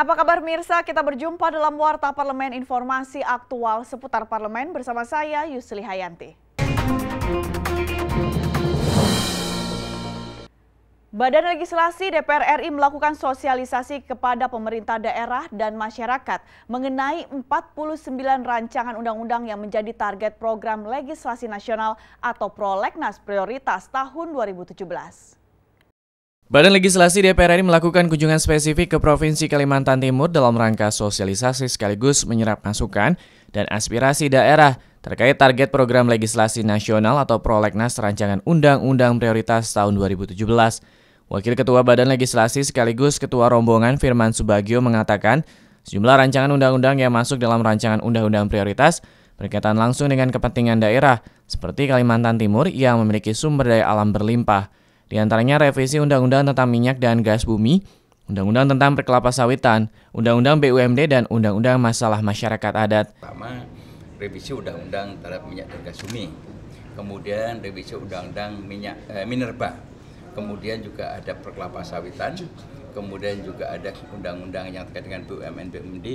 Apa kabar mirsa Kita berjumpa dalam Warta Parlemen Informasi Aktual seputar parlemen bersama saya Yusli Hayanti. Badan Legislasi DPR RI melakukan sosialisasi kepada pemerintah daerah dan masyarakat mengenai 49 rancangan undang-undang yang menjadi target program legislasi nasional atau Prolegnas prioritas tahun 2017. Badan Legislasi DPR RI melakukan kunjungan spesifik ke Provinsi Kalimantan Timur dalam rangka sosialisasi sekaligus menyerap masukan dan aspirasi daerah terkait target program legislasi nasional atau prolegnas rancangan undang-undang prioritas tahun 2017. Wakil Ketua Badan Legislasi sekaligus Ketua Rombongan Firman Subagio mengatakan, sejumlah rancangan undang-undang yang masuk dalam rancangan undang-undang prioritas berkaitan langsung dengan kepentingan daerah, seperti Kalimantan Timur yang memiliki sumber daya alam berlimpah. Di antaranya revisi Undang-Undang tentang Minyak dan Gas Bumi, Undang-Undang tentang Perkelapa Sawitan, Undang-Undang BUMD, dan Undang-Undang Masalah Masyarakat Adat. Pertama, revisi Undang-Undang terhadap minyak dan gas bumi. Kemudian revisi Undang-Undang minyak eh, minerba. Kemudian juga ada perkelapa sawitan. Kemudian juga ada undang-undang yang terkait dengan BUMN, BUMD.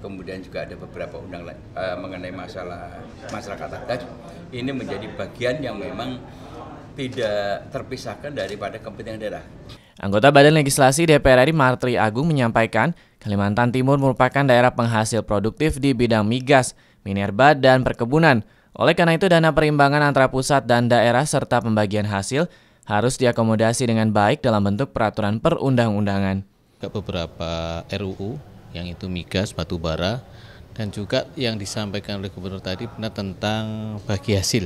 Kemudian juga ada beberapa undang eh, mengenai masalah masyarakat adat. Ini menjadi bagian yang memang tidak terpisahkan daripada kepentingan daerah. Anggota Badan Legislasi DPR RI Martri Agung menyampaikan, Kalimantan Timur merupakan daerah penghasil produktif di bidang migas, minerba, dan perkebunan. Oleh karena itu, dana perimbangan antara pusat dan daerah serta pembagian hasil harus diakomodasi dengan baik dalam bentuk peraturan perundang-undangan. Beberapa RUU yang itu migas, batu bara, dan juga yang disampaikan oleh gubernur tadi benar tentang bagi hasil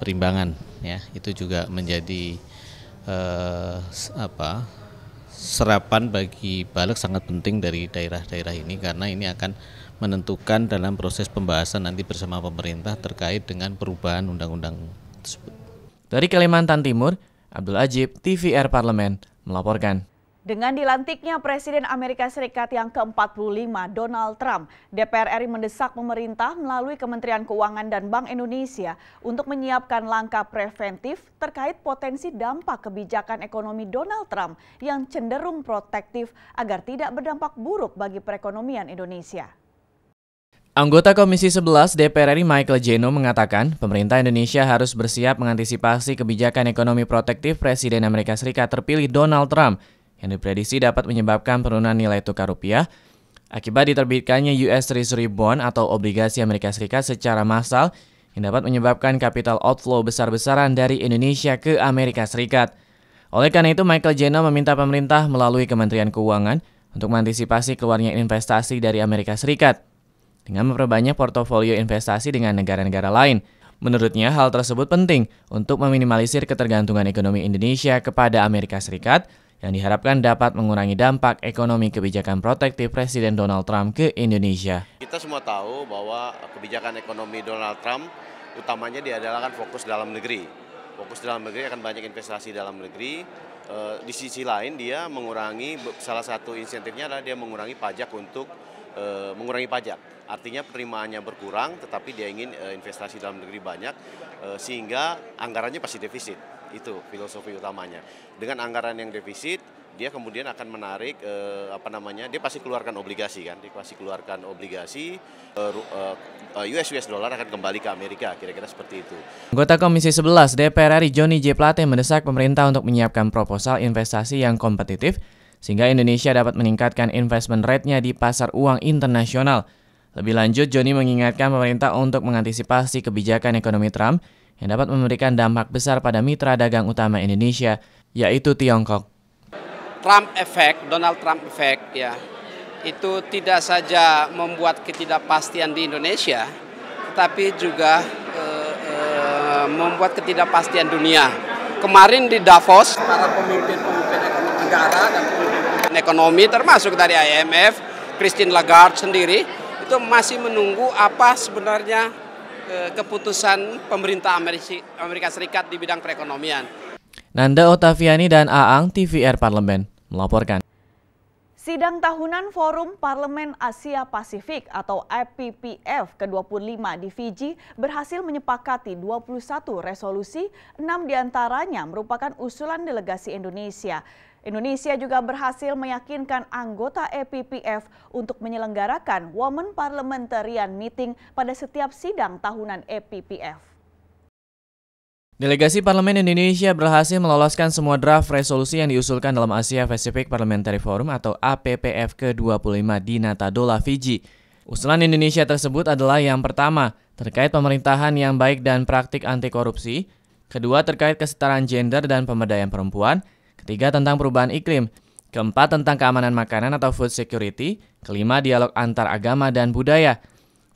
perimbangan ya itu juga menjadi eh, apa serapan bagi balik sangat penting dari daerah-daerah ini karena ini akan menentukan dalam proses pembahasan nanti bersama pemerintah terkait dengan perubahan undang-undang tersebut. Dari Kalimantan Timur, Abdul Ajib, TVR Parlemen, melaporkan. Dengan dilantiknya Presiden Amerika Serikat yang ke-45 Donald Trump, DPR RI mendesak pemerintah melalui Kementerian Keuangan dan Bank Indonesia untuk menyiapkan langkah preventif terkait potensi dampak kebijakan ekonomi Donald Trump yang cenderung protektif agar tidak berdampak buruk bagi perekonomian Indonesia. Anggota Komisi 11 DPR RI Michael Jeno mengatakan, pemerintah Indonesia harus bersiap mengantisipasi kebijakan ekonomi protektif Presiden Amerika Serikat terpilih Donald Trump yang diprediksi dapat menyebabkan penurunan nilai tukar rupiah akibat diterbitkannya US Treasury Bond atau obligasi Amerika Serikat secara massal yang dapat menyebabkan capital outflow besar-besaran dari Indonesia ke Amerika Serikat. Oleh karena itu, Michael Jeno meminta pemerintah melalui Kementerian Keuangan untuk mengantisipasi keluarnya investasi dari Amerika Serikat dengan memperbanyak portofolio investasi dengan negara-negara lain. Menurutnya, hal tersebut penting untuk meminimalisir ketergantungan ekonomi Indonesia kepada Amerika Serikat yang diharapkan dapat mengurangi dampak ekonomi kebijakan protektif Presiden Donald Trump ke Indonesia. Kita semua tahu bahwa kebijakan ekonomi Donald Trump utamanya dia adalah kan fokus dalam negeri. Fokus dalam negeri akan banyak investasi dalam negeri. Eh, di sisi lain dia mengurangi salah satu insentifnya adalah dia mengurangi pajak untuk eh, mengurangi pajak. Artinya penerimaannya berkurang, tetapi dia ingin eh, investasi dalam negeri banyak, sehingga anggarannya pasti defisit. Itu filosofi utamanya. Dengan anggaran yang defisit, dia kemudian akan menarik eh, apa namanya? Dia pasti keluarkan obligasi kan? Dia pasti keluarkan obligasi eh, eh, eh US US dollar akan kembali ke Amerika, kira-kira seperti itu. Anggota Komisi 11 DPR RI Joni J Plate mendesak pemerintah untuk menyiapkan proposal investasi yang kompetitif sehingga Indonesia dapat meningkatkan investment rate-nya di pasar uang internasional. Lebih lanjut, Joni mengingatkan pemerintah untuk mengantisipasi kebijakan ekonomi Trump yang dapat memberikan dampak besar pada mitra dagang utama Indonesia, yaitu Tiongkok. Trump effect, Donald Trump effect ya. Itu tidak saja membuat ketidakpastian di Indonesia, tetapi juga eh, eh, membuat ketidakpastian dunia. Kemarin di Davos, para pemimpin-pemimpin ekonomi negara dan pemimpin ekonomi termasuk dari IMF, Christine Lagarde sendiri itu masih menunggu apa sebenarnya keputusan pemerintah Amerika Serikat di bidang perekonomian. Nanda Otaviani dan Aang TVR Parlemen melaporkan. Sidang tahunan Forum Parlemen Asia Pasifik atau IPPF ke-25 di Fiji berhasil menyepakati 21 resolusi, 6 diantaranya merupakan usulan delegasi Indonesia. Indonesia juga berhasil meyakinkan anggota EPPF untuk menyelenggarakan Women Parliamentarian Meeting pada setiap sidang tahunan EPPF. Delegasi Parlemen Indonesia berhasil meloloskan semua draft resolusi yang diusulkan dalam Asia Pacific Parliamentary Forum atau APPF ke-25 di Natadola, Fiji. Usulan Indonesia tersebut adalah yang pertama, terkait pemerintahan yang baik dan praktik anti korupsi, kedua terkait kesetaraan gender dan pemberdayaan perempuan, ketiga tentang perubahan iklim, keempat tentang keamanan makanan atau food security, kelima dialog antar agama dan budaya,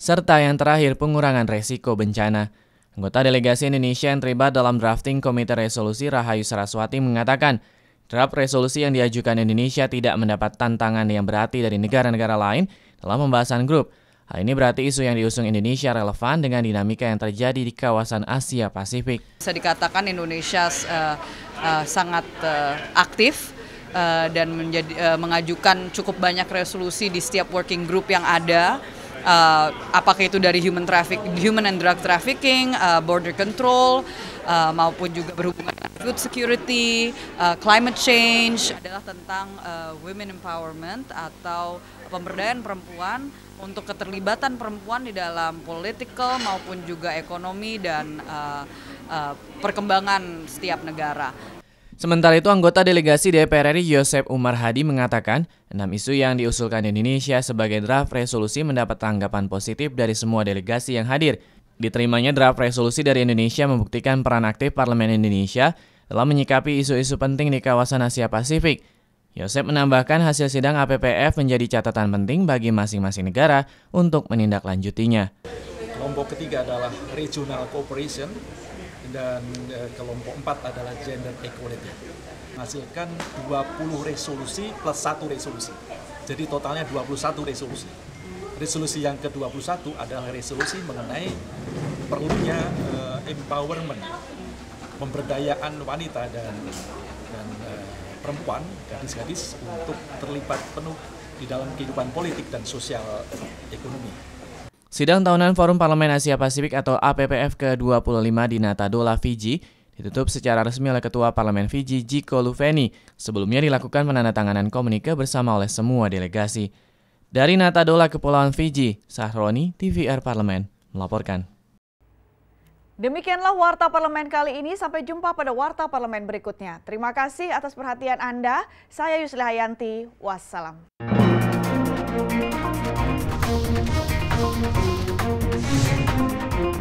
serta yang terakhir pengurangan resiko bencana. Anggota delegasi Indonesia yang terlibat dalam drafting Komite Resolusi Rahayu Saraswati mengatakan, draft resolusi yang diajukan Indonesia tidak mendapat tantangan yang berarti dari negara-negara lain dalam pembahasan grup. Hal ini berarti isu yang diusung Indonesia relevan dengan dinamika yang terjadi di kawasan Asia Pasifik. Bisa dikatakan Indonesia uh, uh, sangat uh, aktif uh, dan menjadi, uh, mengajukan cukup banyak resolusi di setiap working group yang ada uh, apakah itu dari human traffic, human and drug trafficking, uh, border control, uh, maupun juga berhubungan dengan food security, uh, climate change adalah tentang uh, women empowerment atau pemberdayaan perempuan untuk keterlibatan perempuan di dalam political maupun juga ekonomi dan uh, uh, perkembangan setiap negara. Sementara itu, anggota delegasi DPR RI Yosep Umar Hadi mengatakan, enam isu yang diusulkan Indonesia sebagai draft resolusi mendapat tanggapan positif dari semua delegasi yang hadir. Diterimanya draft resolusi dari Indonesia membuktikan peran aktif Parlemen Indonesia dalam menyikapi isu-isu penting di kawasan Asia Pasifik. Yosep menambahkan hasil sidang APPF menjadi catatan penting bagi masing-masing negara untuk menindaklanjutinya. Kelompok ketiga adalah regional cooperation dan eh, kelompok 4 adalah gender equality. Menghasilkan 20 resolusi plus satu resolusi. Jadi totalnya 21 resolusi. Resolusi yang ke-21 adalah resolusi mengenai perlunya eh, empowerment, pemberdayaan wanita dan dan eh, perempuan, gadis-gadis untuk terlibat penuh di dalam kehidupan politik dan sosial ekonomi. Sidang tahunan Forum Parlemen Asia Pasifik atau APPF ke-25 di Natadola, Fiji, ditutup secara resmi oleh Ketua Parlemen Fiji, Jiko Luveni. Sebelumnya dilakukan penandatanganan komunike bersama oleh semua delegasi. Dari Natadola, Kepulauan Fiji, Sahroni, TVR Parlemen, melaporkan. Demikianlah Warta Parlemen kali ini. Sampai jumpa pada Warta Parlemen berikutnya. Terima kasih atas perhatian Anda. Saya Yusli Hayanti. Wassalam. thank you